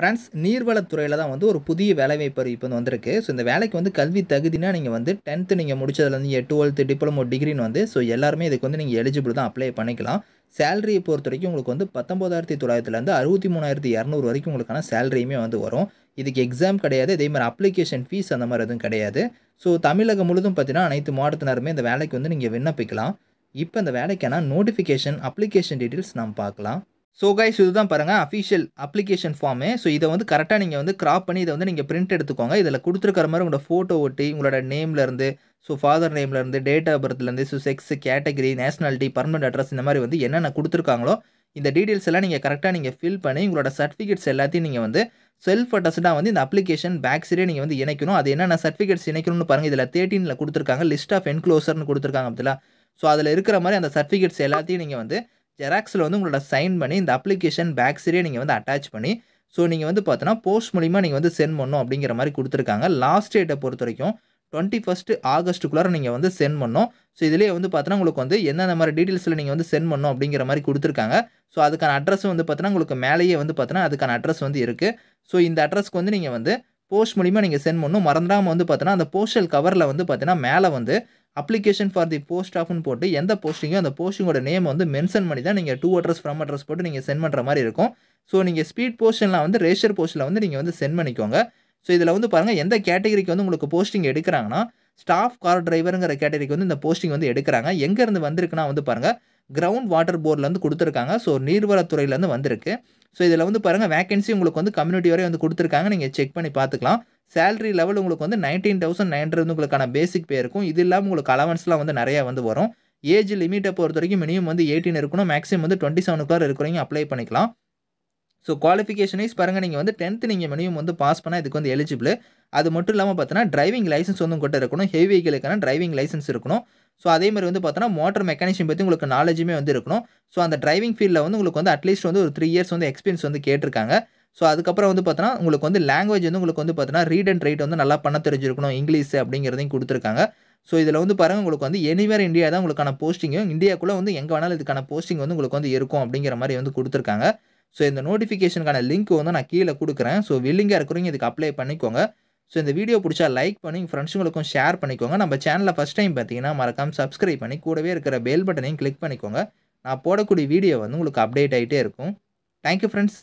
friends நீர்வளத்துறையில் தான் வந்து ஒரு புதிய வேலைவாய்ப்பு அறிவிப்பு வந்து வந்திருக்கு ஸோ இந்த வேலைக்கு வந்து கல்வி தகுதினா நீங்கள் வந்து டென்த்து நீங்கள் முடிச்சதுலேருந்து டுவெல்த்து டிப்ளமோ டிகிரின்னு வந்து ஸோ எல்லாருமே இதுக்கு வந்து நீங்கள் எலிஜிபிள் தான் அப்ளை பண்ணிக்கலாம் சேலரியை பொறுத்த வரைக்கும் உங்களுக்கு வந்து பத்தொம்போதாயிரத்தி தொள்ளாயிரத்துலேருந்து அறுபத்தி மூணாயிரத்தி இரநூறு வரைக்கும் உங்களுக்கான சேலரியுமே வந்து வரும் இதுக்கு எக்ஸாம் கிடையாது இதே மாதிரி அப்ளிகேஷன் ஃபீஸ் அந்த மாதிரி எதுவும் கிடையாது ஸோ தமிழகம் முழுதும் பார்த்தீங்கன்னா அனைத்து மாவட்டத்தினருமே இந்த வேலைக்கு வந்து நீங்கள் விண்ணப்பிக்கலாம் இப்போ இந்த வேலைக்கான நோட்டிஃபிகேஷன் அப்ளிகேஷன் டீட்டெயில்ஸ் நாம் பார்க்கலாம் ஸோ கைஸ் இதுதான் பாருங்கள் அஃபிஷியல் அப்ளிகேஷன் ஃபார்மு ஸோ இதை வந்து கரெக்டாக நீங்கள் வந்து கிராப் பண்ணி இதை வந்து நீங்கள் பிரிண்ட் எடுத்துக்கோங்க இதில் கொடுத்துருக்கிற மாதிரி உங்களோட ஃபோட்டோ ஒட்டி உங்களோட நேம்லேருந்து ஸோ ஃபாதர் நேம்லேருந்து டேட் ஆஃப் பர்த்லேருந்து so sex category nationality permanent address இந்த மாதிரி வந்து என்னென்ன கொடுத்துருக்காங்களோ இந்த டீட்டெயில்ஸ் எல்லாம் நீங்கள் கரெக்டாக நீங்கள் ஃபில் பண்ணி உங்களோட சர்டிஃபிகேட்ஸ் எல்லாத்தையும் நீங்கள் வந்து செல்ஃப் அட்டஸ்டாக வந்து இந்த அப்ளிகேஷன் பேக் சைடே நீங்கள் வந்து இணைக்கணும் அது என்னென்ன சர்டிஃபிகேட்ஸ் இணைக்கணும்னு பாருங்கள் இதில் தேர்ட்டீனில் கொடுத்துருக்காங்க லிஸ்ட் ஆஃப் என்க்ளோசர்னு கொடுத்துருக்காங்க அப்படிலாம் ஸோ அதில் இருக்கிற மாதிரி அந்த சர்டிஃபிகேட்ஸ் எல்லாத்தையும் நீங்கள் வந்து ஜெராக்ஸில் வந்து உங்களோட சைன் பண்ணி இந்த அப்ளிகேஷன் பேக் சீரியை நீங்கள் வந்து அட்டாச் பண்ணி ஸோ நீங்கள் வந்து பார்த்தோன்னா போஸ்ட் மூலிமா நீங்கள் வந்து சென்ட் பண்ணணும் அப்படிங்கிற மாதிரி கொடுத்துருக்காங்க லாஸ்ட் டேட்டை பொறுத்த வரைக்கும் டுவெண்ட்டி ஃபஸ்ட்டு ஆகஸ்ட்டுக்குள்ளார நீங்கள் வந்து சென்ட் பண்ணணும் ஸோ இதிலேயே வந்து பார்த்தீங்கன்னா உங்களுக்கு வந்து எந்தெந்த மாதிரி டீட்டெயில்ஸில் நீங்கள் வந்து சென்ட் பண்ணும் அப்படிங்கிற மாதிரி கொடுத்துருக்காங்க ஸோ அதுக்கான அட்ரஸ் வந்து பார்த்தீங்கன்னா உங்களுக்கு மேலேயே வந்து பார்த்தீங்கன்னா அதுக்கான அட்ரஸ் வந்து இருக்குது ஸோ இந்த அட்ரஸ்க்கு வந்து நீங்கள் வந்து போஸ்ட் மூலிமா நீங்கள் சென்ட் பண்ணணும் மறந்துடாமல் வந்து பார்த்தீங்கன்னா அந்த போஸ்டல் கவரில் வந்து பார்த்தீங்கன்னா மேலே வந்து அப்ளிகேஷன் ஃபார் தி போஸ்ட் ஆஃப்னு போட்டு எந்த போஸ்டிங்கோ அந்த போஸ்டிங்கோட நேம் வந்து மென்ஷன் பண்ணி தான் நீங்கள் டூ அட்ரஸ் ஃப்ரம் அட்ரஸ் போட்டு நீங்கள் சென்ட் பண்ணுற மாதிரி இருக்கும் ஸோ நீங்கள் ஸ்பீட் போஸ்டின்லாம் வந்து ரேஷர் போஸ்ட்டில் வந்து நீங்கள் வந்து சென்ட் பண்ணிக்கோங்க ஸோ இதில் வந்து பாருங்கள் எந்த கேட்டகரிக்கு வந்து உங்களுக்கு போஸ்டிங் எடுக்கிறாங்கன்னா ஸ்டாஃப் கார் டிரைவருங்கிற கேட்டகரிக்கு வந்து இந்த போஸ்டிங் வந்து எடுக்கிறாங்க எங்கேருந்து வந்திருக்குன்னா வந்து பாருங்கள் கிரவுண்ட் வாட்டர் போர்ட்லேருந்து கொடுத்துருக்காங்க ஸோ நீர்வளத்துறையிலேருந்து வந்திருக்கு ஸோ இதில் வந்து பாருங்கள் வேகன்சி உங்களுக்கு வந்து கம்யூனிட்டி வரை வந்து கொடுத்துருக்காங்க நீங்கள் செக் பண்ணி பார்த்துக்கலாம் சேலரி லெவல் உங்களுக்கு வந்து நைன்டீன் தௌசண்ட் நைன் ஹண்ட்ரட் உங்களுக்கான பேசிக் பே இருக்கும் இது இல்லாமல் உங்களுக்கு அலவன்ஸ்லாம் வந்து நிறையா வந்து வரும் ஏஜ் லிமிட்டை பொறுத்த வரைக்கும் மினிமம் வந்து எயிட்டீன் இருக்கணும் மேக்ஸிமம் வந்து டுவெண்ட்டி செவனுக்குள்ளார் இருக்கிறவங்க அப்ளை பண்ணிக்கலாம் ஸோ குவாலிஃபிகேஷன் வைஸ் பாருங்கள் நீங்கள் வந்து டென்த்து நீங்கள் மினிமம் வந்து பாஸ் பண்ணால் இதுக்கு வந்து எலிஜிபிள் அது மட்டும் இல்லாமல் பார்த்தீங்கன்னா டிரைவிங் லைசன்ஸ் வந்து உங்கள்கிட்ட இருக்கணும் ஹெவி வெஹிக்கலுக்கான டிரைவிங் லைசன்ஸ் இருக்கணும் ஸோ அதே மாதிரி வந்து பார்த்தோன்னா மோட்டர் மெக்கானிஷன் பற்றி உங்களுக்கு நாலேஜுமே வந்து இருக்கணும் ஸோ அந்த டிரைவிங் ஃபீல்டில் வந்து உங்களுக்கு வந்து அட்லீஸ்ட் வந்து ஒரு த்ரீ இயர்ஸ் வந்து எக்ஸ்பீரியன்ஸ் வந்து கேட்டிருக்காங்க ஸோ அதுக்கப்புறம் வந்து பார்த்தோன்னா உங்களுக்கு வந்து லாங்குவேஜ் வந்து உங்களுக்கு வந்து பார்த்தீங்கன்னா ரீட் அண்ட் ரைட் வந்து நல்லா பண்ண தெரிஞ்சிருக்கணும் இங்கிலீஷ் அப்படிங்கிறதையும் கொடுத்துருக்காங்க ஸோ இதில் வந்து பாருங்கள் உங்களுக்கு வந்து எனிவேர் இந்தியா தான் உங்களுக்கான போஸ்டிங்கும் இந்தியாக்குள்ளே வந்து எங்கே வேணாலும் இதுக்கான போஸ்டிங் வந்து உங்களுக்கு வந்து இருக்கும் அப்படிங்கிற மாதிரி வந்து கொடுத்துருக்காங்க ஸோ இந்த நோட்டிஃபிகேஷனுக்கான லிங்க் வந்து நான் கீழே கொடுக்குறேன் ஸோ வில்லிங்காக இருக்கிறவங்க இதுக்கு அப்ளை பண்ணிக்கோங்க ஸோ இந்த வீடியோ பிடிச்சா லைக் பண்ணி ஃப்ரெண்ட்ஸுங்களுக்கும் ஷேர் பண்ணிக்கோங்க நம்ம சேனலில் ஃபஸ்ட் டைம் பார்த்தீங்கன்னா மறக்காமல் சப்ஸ்கிரைப் பண்ணி கூடவே இருக்கிற பெல் பட்டனையும் கிளிக் பண்ணிக்கோங்க நான் போடக்கூடிய வீடியோ வந்து உங்களுக்கு அப்டேட் ஆகிட்டே இருக்கும் தேங்க்யூ ஃப்ரெண்ட்ஸ்